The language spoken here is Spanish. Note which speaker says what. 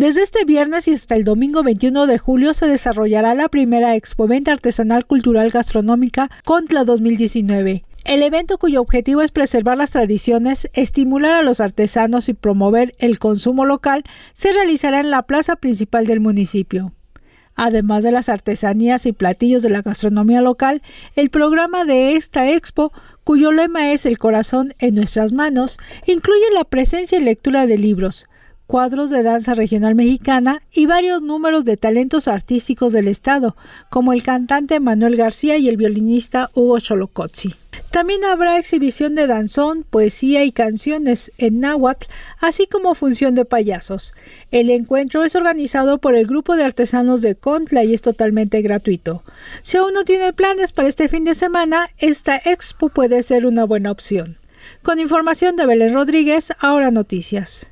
Speaker 1: Desde este viernes y hasta el domingo 21 de julio se desarrollará la primera expoventa artesanal cultural gastronómica Contra 2019. El evento cuyo objetivo es preservar las tradiciones, estimular a los artesanos y promover el consumo local se realizará en la plaza principal del municipio. Además de las artesanías y platillos de la gastronomía local, el programa de esta expo, cuyo lema es El corazón en nuestras manos, incluye la presencia y lectura de libros, cuadros de danza regional mexicana y varios números de talentos artísticos del estado, como el cantante Manuel García y el violinista Hugo Cholocotzi. También habrá exhibición de danzón, poesía y canciones en náhuatl, así como función de payasos. El encuentro es organizado por el grupo de artesanos de Contla y es totalmente gratuito. Si aún no tiene planes para este fin de semana, esta expo puede ser una buena opción. Con información de Belén Rodríguez, ahora noticias.